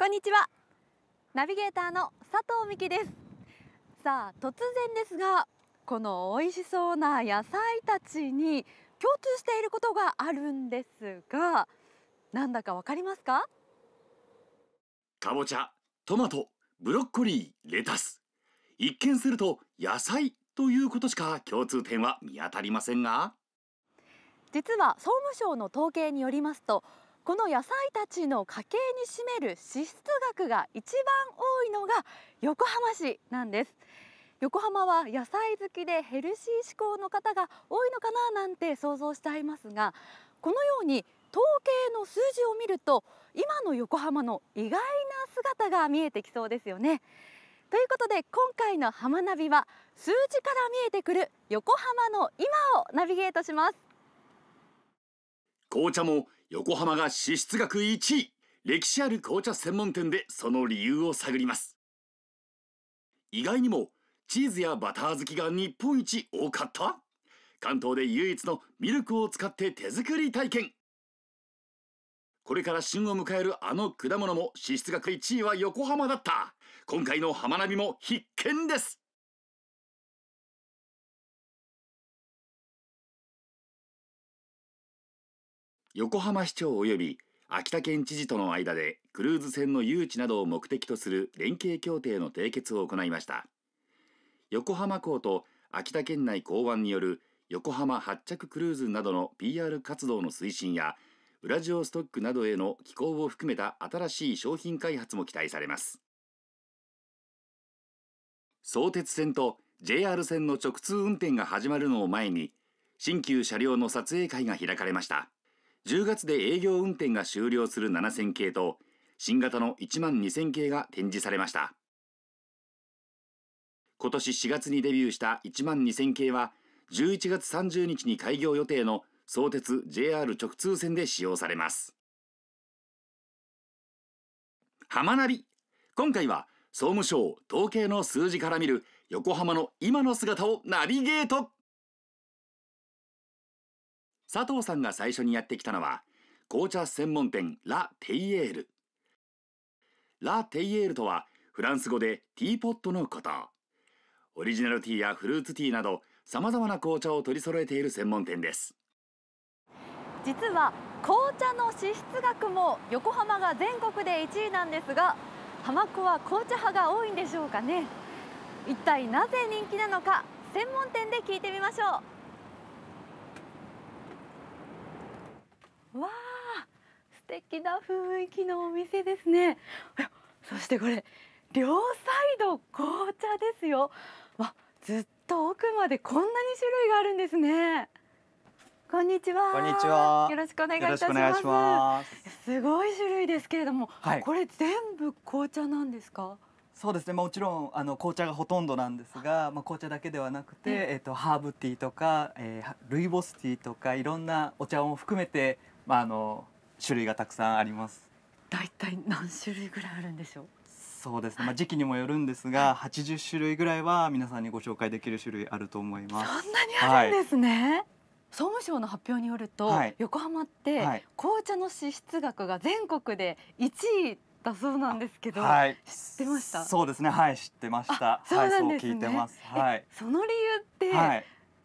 こんにちはナビゲーターの佐藤美希ですさあ突然ですがこの美味しそうな野菜たちに共通していることがあるんですがなんだかわかりますかかぼちゃ、トマト、ブロッコリー、レタス一見すると野菜ということしか共通点は見当たりませんが実は総務省の統計によりますとこの野菜たちの家計に占める支出額が一番多いのが横浜市なんです横浜は野菜好きでヘルシー志向の方が多いのかななんて想像しちゃいますがこのように統計の数字を見ると今の横浜の意外な姿が見えてきそうですよねということで今回の「浜ナビ」は数字から見えてくる横浜の今をナビゲートします紅茶も横浜が支出額1位歴史ある紅茶専門店でその理由を探ります意外にもチーズやバター好きが日本一多かった関東で唯一のミルクを使って手作り体験これから旬を迎えるあの果物も支出額1位は横浜だった今回の浜ナビも必見です横浜市長及び秋田県知事との間でクルーズ船の誘致などを目的とする連携協定の締結を行いました横浜港と秋田県内港湾による横浜発着クルーズなどの PR 活動の推進やウラジオストックなどへの寄港を含めた新しい商品開発も期待されます相鉄線と JR 線の直通運転が始まるのを前に新旧車両の撮影会が開かれました10月で営業運転が終了する7000系と、新型の1万2000系が展示されました。今年4月にデビューした1万2000系は、11月30日に開業予定の相鉄 JR 直通線で使用されます。浜ナビ今回は総務省統計の数字から見る横浜の今の姿をナビゲート佐藤さんが最初にやってきたのは、紅茶専門店ラ・テイエール。ラ・テイエールとは、フランス語でティーポットのこと。オリジナルティーやフルーツティーなど、様々な紅茶を取り揃えている専門店です。実は紅茶の支出額も横浜が全国で1位なんですが浜子は紅茶派が多いんでしょうかね一体なぜ人気なのか専門店で聞いてみましょうわあ素敵な雰囲気のお店ですねそしてこれ両サイド紅茶ですよわずっと奥までこんなに種類があるんですねこんにちはこんにちはよろしくお願いいたしますすごい種類ですけれども、はい、これ全部紅茶なんですかそうですねもちろんあの紅茶がほとんどなんですが、まあ、紅茶だけではなくて、えっと、ハーブティーとか、えー、ルイボスティーとかいろんなお茶を含めてまああの種類がたくさんあります。大体何種類ぐらいあるんでしょう。そうですね、まあ、時期にもよるんですが、はい、種類ぐらいは皆さんにご紹介できる種類あると思います。そんなにあるんですね、はい、総務省の発表によると、はい、横浜って、紅茶の支出額が全国で1位だそうなんですけど、はい、知ってましたそうですねはい知ってましたそうなんですね、はい、その理由って、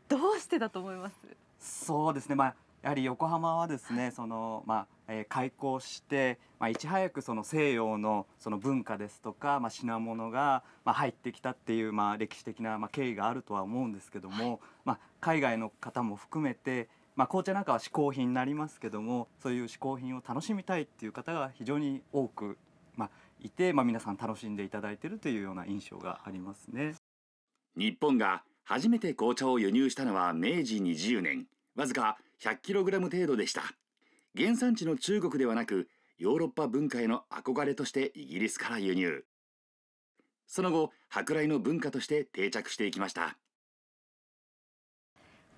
どうしてだと思いますそうですねまあやはり横浜はですね、そのまあ、えー、開港して、まあ、いち早くその西洋のその文化ですとか、まあ、品物が、まあ、入ってきたっていう、まあ、歴史的な、まあ、経緯があるとは思うんですけども、はい、まあ、海外の方も含めて、まあ、紅茶なんかは嗜好品になりますけどもそういう嗜好品を楽しみたいっていう方が非常に多く、まあ、いて、まあ、皆さん楽しんでいただいているというような印象がありますね日本が初めて紅茶を輸入したのは明治20年わずか1 0 0ラム程度でした。原産地の中国ではなく、ヨーロッパ文化への憧れとしてイギリスから輸入。その後、舶来の文化として定着していきました。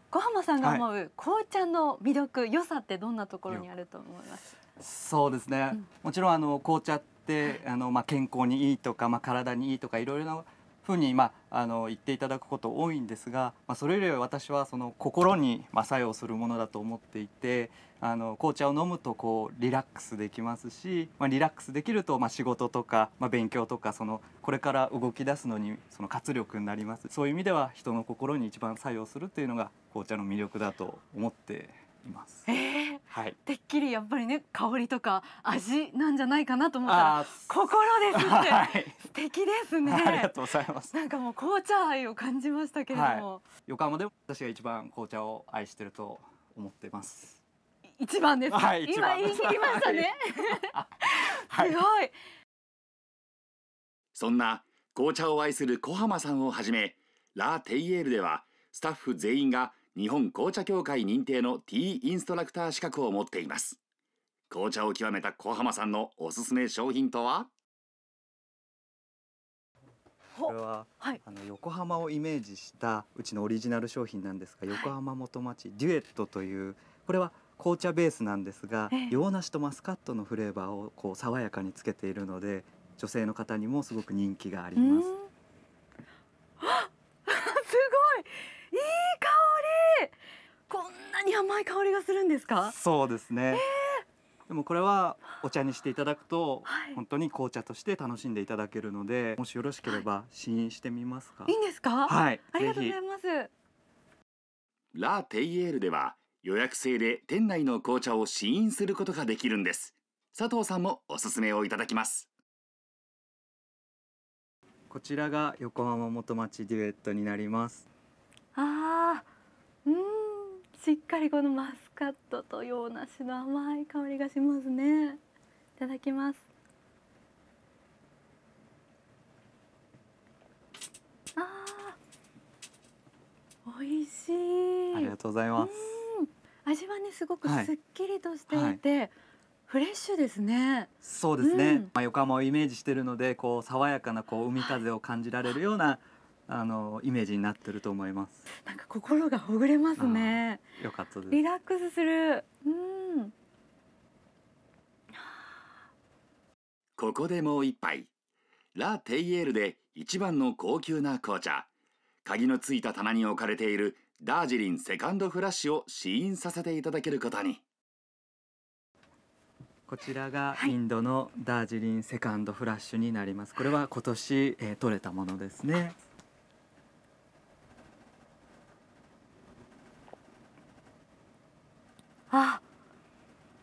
小浜さんが思う紅茶の魅力、良さってどんなところにあると思いますそうですね、うん、もちろんあの紅茶って、あのまあ健康にいいとかまあ体にいいとかいろいろなふうに、まあ、あの言っていただくこと多いんですが、まあ、それよりは私はその心に、ま作用するものだと思っていてあの紅茶を飲むとこうリラックスできますし、まあ、リラックスできると、まあ、仕事とか、まあ、勉強とかそのこれから動き出すのにその活力になりますそういう意味では人の心に一番作用するというのが紅茶の魅力だと思っています。えー、はい。てっきりやっぱりね香りとか味なんじゃないかなと思ったら心ですって、はい、素敵ですね。ありがとうございます。なんかもう紅茶愛を感じましたけれども、はい、横浜で私が一番紅茶を愛してると思ってます。一番です。はい、今言い切りましたね。はい、すごい。そんな紅茶を愛する小浜さんをはじめ、ラ・ーテイエールではスタッフ全員が日本紅茶協会認定のティーインストラクター資格を持っています。紅茶を極めた小浜さんのおすすめ商品とはこれは、はい、あの横浜をイメージしたうちのオリジナル商品なんですが、横浜元町デュエットというこれは紅茶ベースなんですが、洋梨とマスカットのフレーバーをこう爽やかにつけているので女性の方にもすごく人気があります。に甘い香りがするんですかそうですね、えー、でもこれはお茶にしていただくと、本当に紅茶として楽しんでいただけるのでもしよろしければ試飲してみますか、はい、いいんですかはいありがとうございますラ・テイエールでは予約制で店内の紅茶を試飲することができるんです佐藤さんもおすすめをいただきますこちらが横浜元町デュエットになりますああ、うんしっかりこのマスカットと洋梨の甘い香りがしますねいただきますあー美味しいありがとうございます味はねすごくすっきりとしていて、はいはいフレッシュですね。そうですね。うん、まあ横浜をイメージしているので、こう爽やかなこう海風を感じられるようなあのイメージになってると思います。なんか心がほぐれますね。よかったです。リラックスする。うん。ここでもう一杯。ラ・テイエールで一番の高級な紅茶。鍵のついた棚に置かれているダージリンセカンドフラッシュを試飲させていただけることに。こちらがインドのダージリンセカンドフラッシュになります。これは今年、えー、取れたものですね。あ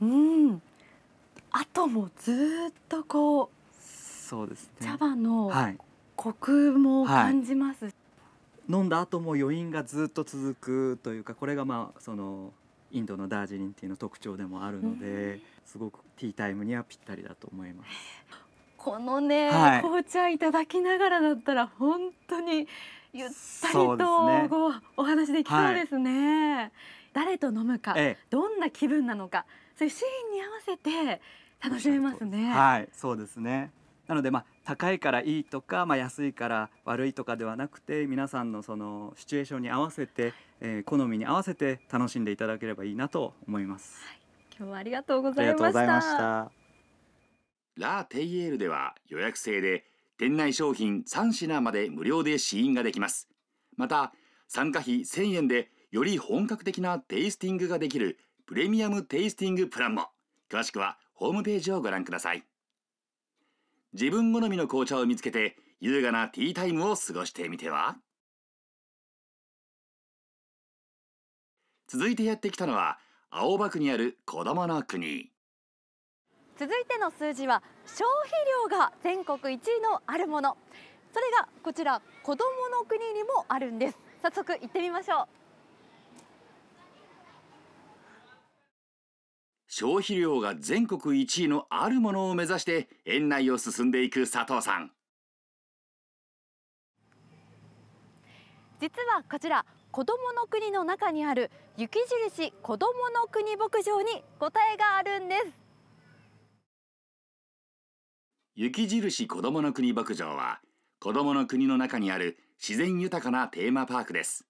うん後もずっとこうそうです、ね、茶葉のコクも感じます、はい、飲んだ後も余韻がずっと続くというかこれがまあそのインドのダージリンティーの特徴でもあるので、うん、すごくティータイムにはぴったりだと思います。このね、はい、紅茶いただきながらだったら本当にゆったりと、お話できそうですね。はい誰と飲むか、ええ、どんな気分なのかそういうシーンに合わせて楽しめますね。はい、そうですねなのでまあ高いからいいとか、まあ、安いから悪いとかではなくて皆さんのそのシチュエーションに合わせて、えー、好みに合わせて楽しんでいただければいいなと思います、はい、今日はありがとうございましたラーテイエールでは予約制で店内商品3品まで無料で試飲ができますまた参加費1000円でより本格的なテイスティングができるプレミアムテイスティングプランも詳しくはホームページをご覧ください自分好みの紅茶を見つけて優雅なティータイムを過ごしてみては続いてやってきたのは青葉区にある子どもの国続いての数字は消費量が全国1位のあるものそれがこちら子供の国にもあるんです早速行ってみましょう消費量が全国1位のあるものを目指して園内を進んでいく佐藤さん実はこちら子どもの国の中にある雪印子どもの国牧場に答えがあるんです雪印子どもの国牧場は子どもの国の中にある自然豊かなテーマパークです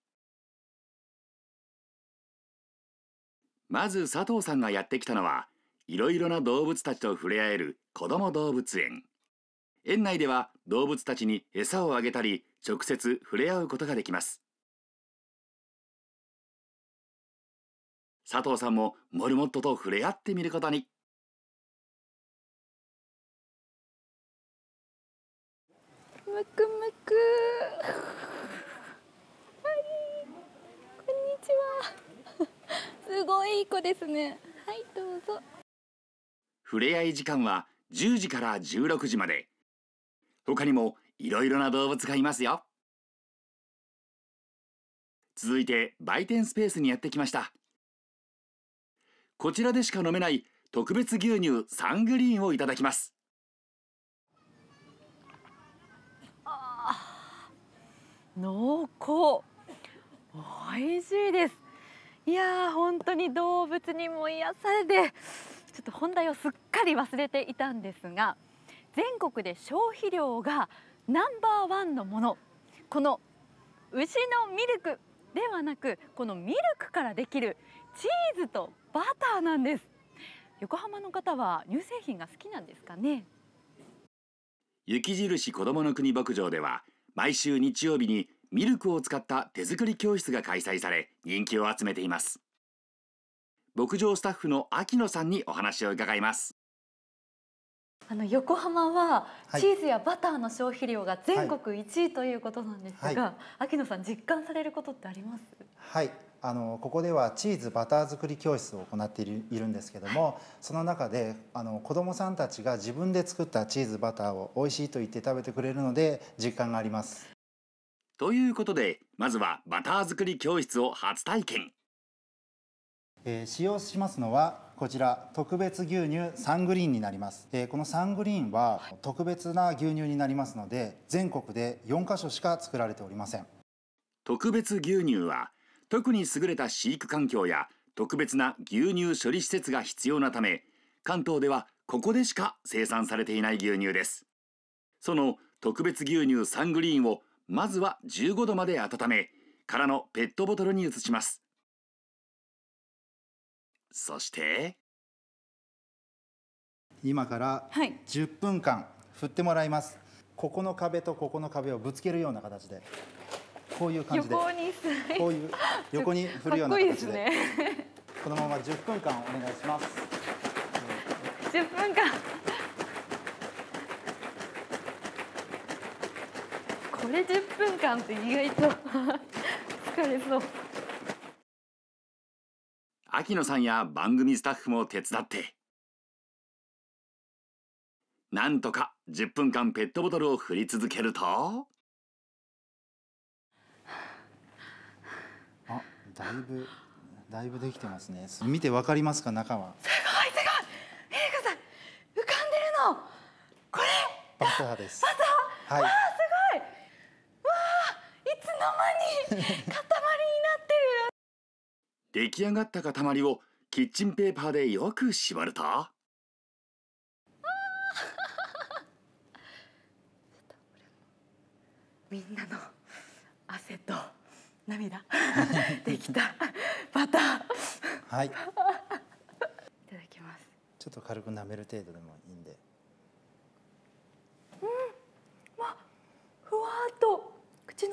まず佐藤さんがやってきたのはいろいろな動物たちと触れ合える子供動物園園内では動物たちに餌をあげたり直接触れ合うことができます佐藤さんもモルモットと触れ合ってみることにむくむくすごい子ですねはいどうぞふれあい時間は10時から16時まで他にもいろいろな動物がいますよ続いて売店スペースにやってきましたこちらでしか飲めない特別牛乳サングリーンをいただきます濃厚美味しいですいや本当に動物にも癒されてちょっと本題をすっかり忘れていたんですが全国で消費量がナンバーワンのものこの牛のミルクではなくこのミルクからできるチーズとバターなんです横浜の方は乳製品が好きなんですかね雪印こどもの国牧場では毎週日曜日にミルクを使った手作り教室が開催され人気を集めています牧場スタッフの秋野さんにお話を伺いますあの横浜はチーズやバターの消費量が全国1位ということなんですが、はいはい、秋野さん実感されることってありますはいあのここではチーズバター作り教室を行っているいるんですけども、はい、その中であの子どもさんたちが自分で作ったチーズバターを美味しいと言って食べてくれるので実感がありますということでまずはバター作り教室を初体験、えー、使用しますのはこちら特別牛乳サングリーンになります、えー、このサングリーンは特別な牛乳になりますので全国で4カ所しか作られておりません特別牛乳は特に優れた飼育環境や特別な牛乳処理施設が必要なため関東ではここでしか生産されていない牛乳ですその特別牛乳サングリーンをまずは15度まで温め、空のペットボトルに移します。そして、今から10分間振ってもらいます。ここの壁とここの壁をぶつけるような形で、こういう感じで、横にこういう横に振るような形で、でね、このまま10分間お願いします。10分間。これ10分間って意外と 疲れそう秋野さんや番組スタッフも手伝ってなんとか10分間ペットボトルを振り続けるとあだいぶだいぶできてますね見てわかりますか中はすごいすごい見てくさん浮かんでるのこれバターですバターはいまに塊になってる出来上がった塊をキッチンペーパーでよく縛るとみんなの汗と涙できたバターはいいただきますちょっと軽く舐める程度でもいいんで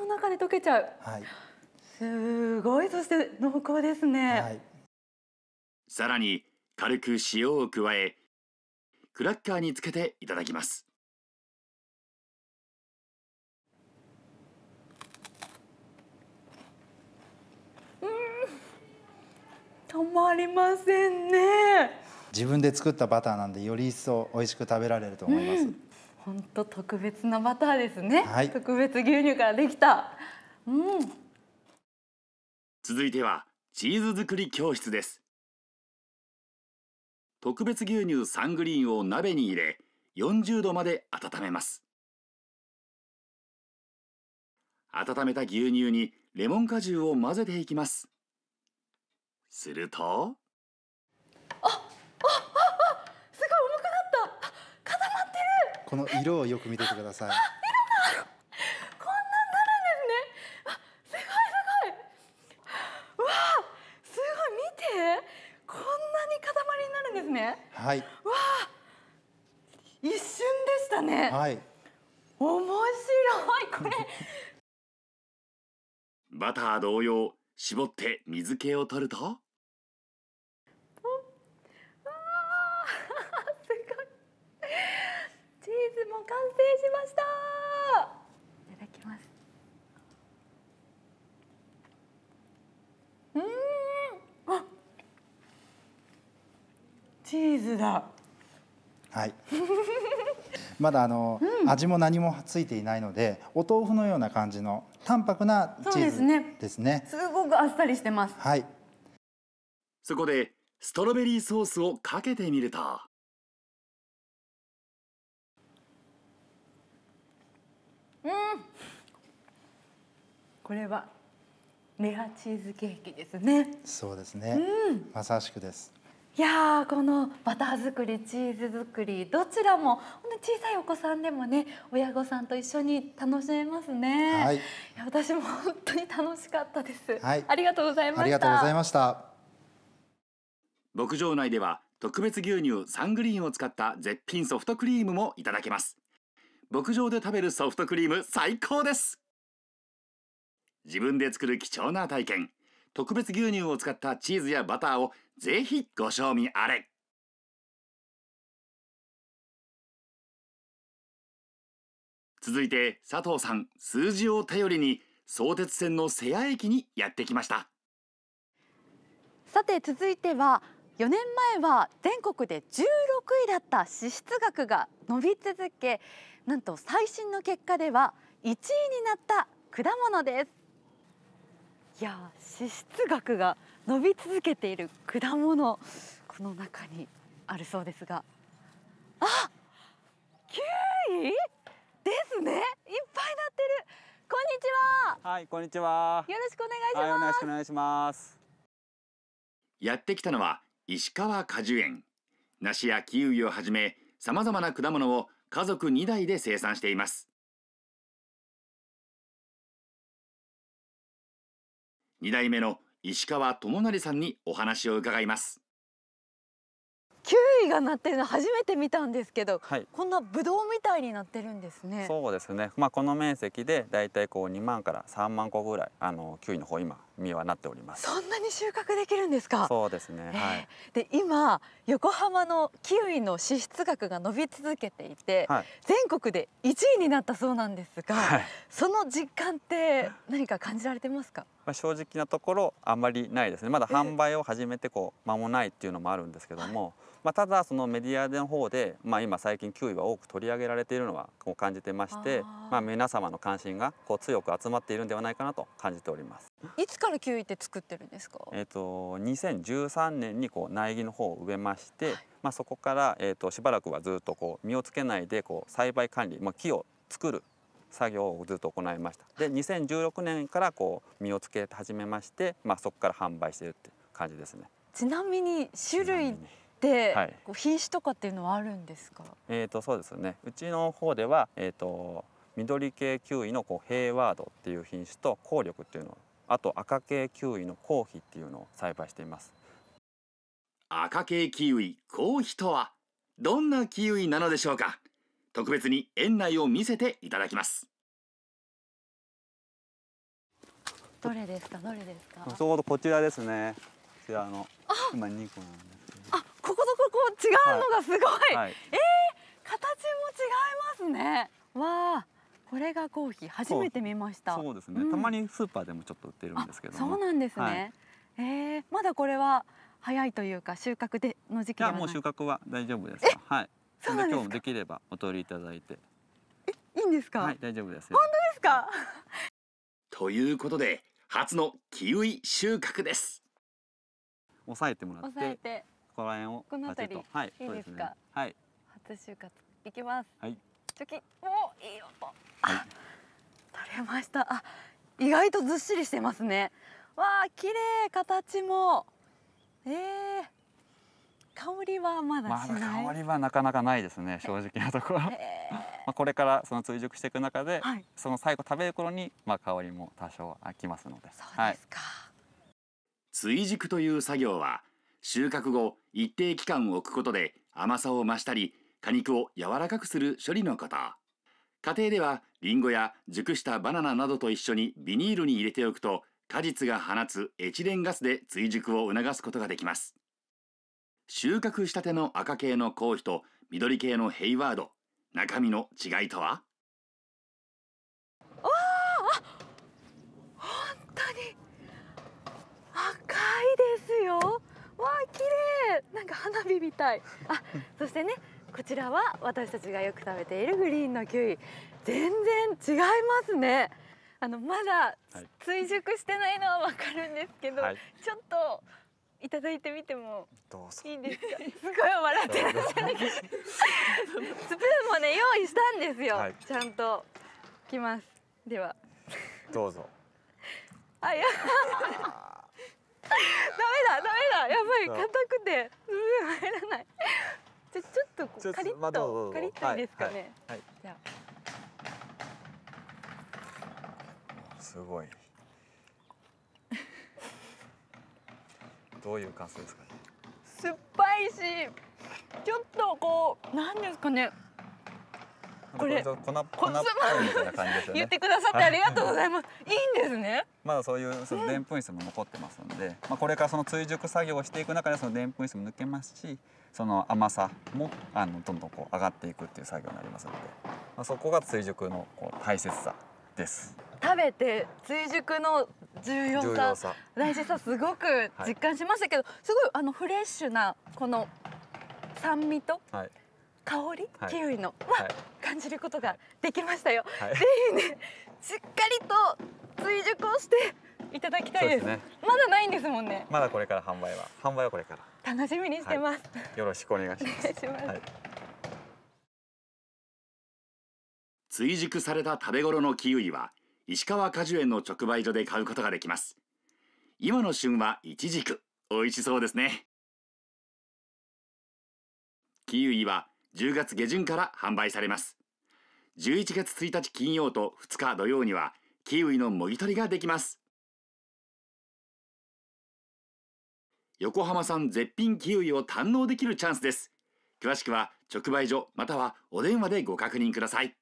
の中で溶けちゃう、はい、すごいそして濃厚ですね、はい、さらに軽く塩を加えクラッカーにつけていただきますうんたまりませんね自分で作ったバターなんでより一層美味しく食べられると思います、うん本当特別なバターですね、はい、特別牛乳からできた、うん、続いてはチーズ作り教室です特別牛乳サングリーンを鍋に入れ40度まで温めます温めた牛乳にレモン果汁を混ぜていきますするとあああこの色をよく見ててください色がこんなるですねすごいすごいわあすごい見てこんなに塊になるんですねはいわあ一瞬でしたねはい面白いこれバター同様絞って水気を取ると完成しましたいただきますうんあチーズだはい まだあの、うん、味も何もついていないのでお豆腐のような感じの淡白なチーズですね、ね、すごくあっさりしてますはいそこでストロベリーソースをかけてみるとうんこれはレアチーズケーキですねそうですね、うん、まさしくですいやこのバター作りチーズ作りどちらも小さいお子さんでもね親御さんと一緒に楽しめますね、はい、いや私も本当に楽しかったです、はい、ありがとうございましたありがとうございました牧場内では特別牛乳サングリーンを使った絶品ソフトクリームもいただけます牧場で食べるソフトクリーム最高です自分で作る貴重な体験特別牛乳を使ったチーズやバターをぜひご賞味あれ続いて佐藤さん数字を頼りに相鉄線の瀬谷駅にやってきましたさて続いては4年前は全国で16位だった支出額が伸び続けなんと最新の結果では1位になった果物ですいや脂質額が伸び続けている果物この中にあるそうですがあキウイですねいっぱいなってるこんにちははいこんにちはよろしくお願いします、はい、お願いしお願いしますやってきたのは石川果樹園梨やキウイをはじめさまざまな果物を家族2代で生産しています。2代目の石川智成さんにお話を伺います。キウイがなってるの初めて見たんですけど、はい、こんなブドウみたいになってるんですね。そうですね。まあこの面積でだいたいこう2万から3万個ぐらいあのキウイの方今実はなっております。そんなに収穫できるんですか。そうですね。はい。で今横浜のキウイの支出額が伸び続けていて、はい、全国で1位になったそうなんですが、はい、その実感って何か感じられてますか。まあ正直なところあんまりないですね。まだ販売を始めてこう間もないっていうのもあるんですけども。えーまあ、ただそのメディアの方で、まあ、今最近キウイは多く取り上げられているのはこう感じてましてまあ、皆様の関心がこう強く集まっているんではないかなと感じております。いつからキウイって作ってるんですか。えっ、と2013年にこう苗木の方を植えまして、はい、まあそこからえっ、としばらくはずっとこう実をつけないでこう栽培管理、まあ木を作る作業をずっと行いました。で2016年からこう実をつけ始めまして、まあそこから販売しているって感じですね。ちなみに種類、はい、品種とかっていうのはあるんですかえっ、とそうですねうちの方では、えーと、緑系キウイのこうヘイワードっていう品種と効力っていうのあと赤系キウイのコーヒっていうのを栽培しています赤系キウイコーヒとはどんなキウイなのでしょうか特別に園内を見せていただきますどれですかどれですかちょうどこちらですねこちらの今2個なんでも違うのがすごい、はい、えー、形も違いますねわあこれがコーヒー初めて見ましたそうですね、うん、たまにスーパーでもちょっと売ってるんですけどそうなんですね、はい、えー、まだこれは早いというか収穫での時期ではもう収穫は大丈夫ですかはいそうなんですできればお取りいただいてえいいんですかはい大丈夫です本当ですか ということで初のキウイ収穫です抑えてもらってここら辺をこの辺り、はい、いいですかはい。初収穫いきますはい。チョキおお、いい音、はい、取れましたあ意外とずっしりしてますねわあ綺麗形もえー、香りはまだまだ香りはなかなかないですね正直なところ、まあこれからその追熟していく中で、はい、その最後食べる頃にまあ香りも多少飽きますのでそうですか、はい、追熟という作業は収穫後、一定期間を置くことで甘さを増したり、果肉を柔らかくする処理のこと。家庭では、リンゴや熟したバナナなどと一緒にビニールに入れておくと、果実が放つエチレンガスで追熟を促すことができます。収穫したての赤系のコーヒと緑系のヘイワード、中身の違いとは本当に赤いですよわあ綺麗なんか花火みたいあそしてねこちらは私たちがよく食べているグリーンのキウイ全然違いますねあのまだ追熟してないのはわかるんですけど、はい、ちょっといただいてみてもいいですかすごい笑ってらっしゃるスプーンもね用意したんですよ、はい、ちゃんときますではどうぞあいやダメだダメだやばい硬くて入らないじゃちょっとカリッとカリッといいですかね、はいはい、すごいどういう感想ですかね酸っぱいしちょっとこうなんですかねこれ粉粉っぽいみたいな感じですよね。言ってくださってありがとうございます。いいんですね。まだそういうその澱粉質も残ってますので、まあこれからその追熟作業をしていく中でその澱粉質も抜けますし、その甘さもあのどんどんこう上がっていくっていう作業になりますので、まあそこが追熟のこう大切さです。食べて追熟の重要さ大事さすごく実感しましたけど、はい、すごいあのフレッシュなこの酸味と、はい、香り、はい、キウイの、はい、感じることができましたよ、はい、ぜひねしっかりと追熟をしていただきたいです、ね、まだないんですもんねまだこれから販売は販売はこれから楽しみにしてます、よろしくお願いします追熟された食べ頃のキウイは石川果樹園の直売所で買うことができます今の旬はイチジク美味しそうですねキウイは10月下旬から販売されます11月1日金曜と2日土曜にはキウイのもぎ取りができます横浜さん絶品キウイを堪能できるチャンスです詳しくは直売所またはお電話でご確認ください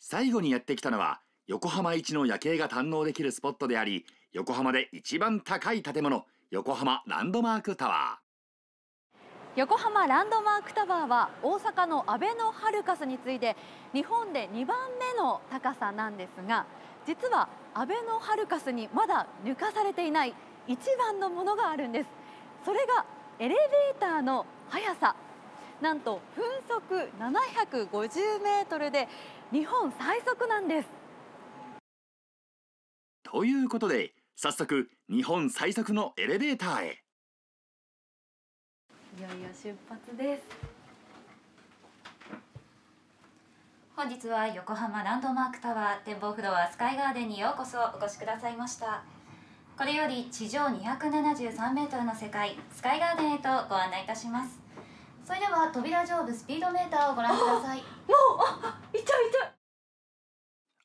最後にやってきたのは横浜一の夜景が堪能できるスポットであり横浜で一番高い建物横浜ランドマークタワー横浜ランドマークタワーは大阪のアベノハルカスに次いで日本で2番目の高さなんですが実はアベノハルカスにまだ抜かされていない一番のものがあるんですそれがエレベーターの速さなんと分速750メートルで日本最速なんですということで早速日本最速のエレベーターへいよいよ出発です本日は横浜ランドマークタワー展望フロアスカイガーデンにようこそお越しくださいましたこれより地上2 7 3ルの世界スカイガーデンへとご案内いたしますそれでは扉上部スピードメーターをご覧くださいもうあ痛い痛い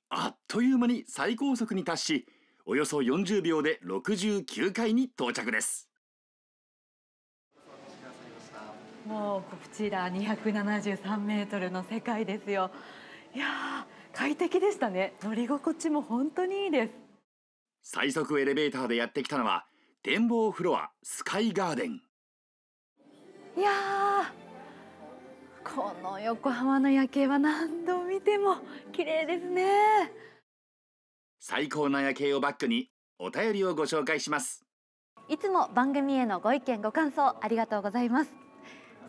あっという間に最高速に達しおよそ40秒で69階に到着ですもうこちら273メートルの世界ですよ。いや快適でしたね。乗り心地も本当にいいです。最速エレベーターでやってきたのは展望フロアスカイガーデン。いやこの横浜の夜景は何度見ても綺麗ですね。最高な夜景をバックにお便りをご紹介します。いつも番組へのご意見ご感想ありがとうございます。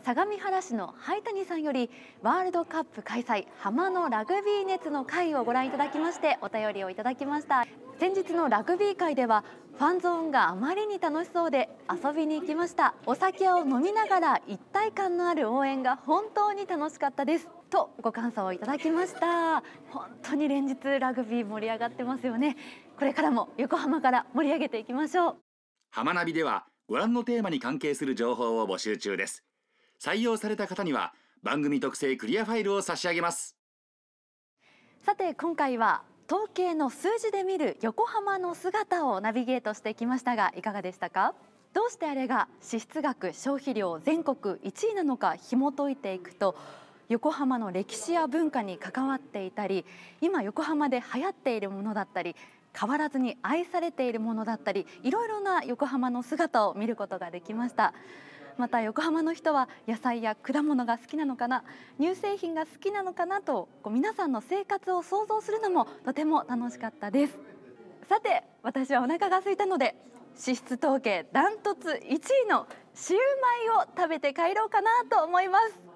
相模原市の灰谷さんよりワールドカップ開催浜のラグビー熱の会をご覧いただきましてお便りをいただきました先日のラグビー界ではファンゾーンがあまりに楽しそうで遊びに行きましたお酒を飲みながら一体感のある応援が本当に楽しかったですとご感想をいただきました本当に連日ラグビー盛り上がってますよねこれからも横浜から盛り上げていきましょう浜ナビではご覧のテーマに関係する情報を募集中です採用された方には番組特製クリアファイルを差し上げますさて今回は統計の数字で見る横浜の姿をナビゲートしてきましたがいかがでしたかどうしてあれが支出額消費量全国1位なのか紐解いていくと横浜の歴史や文化に関わっていたり今横浜で流行っているものだったり変わらずに愛されているものだったりいろいろな横浜の姿を見ることができましたまた横浜の人は野菜や果物が好きなのかな乳製品が好きなのかなとこう皆さんの生活を想像するのもとても楽しかったですさて私はお腹が空いたので脂質統計ダントツ1位のシュマイを食べて帰ろうかなと思います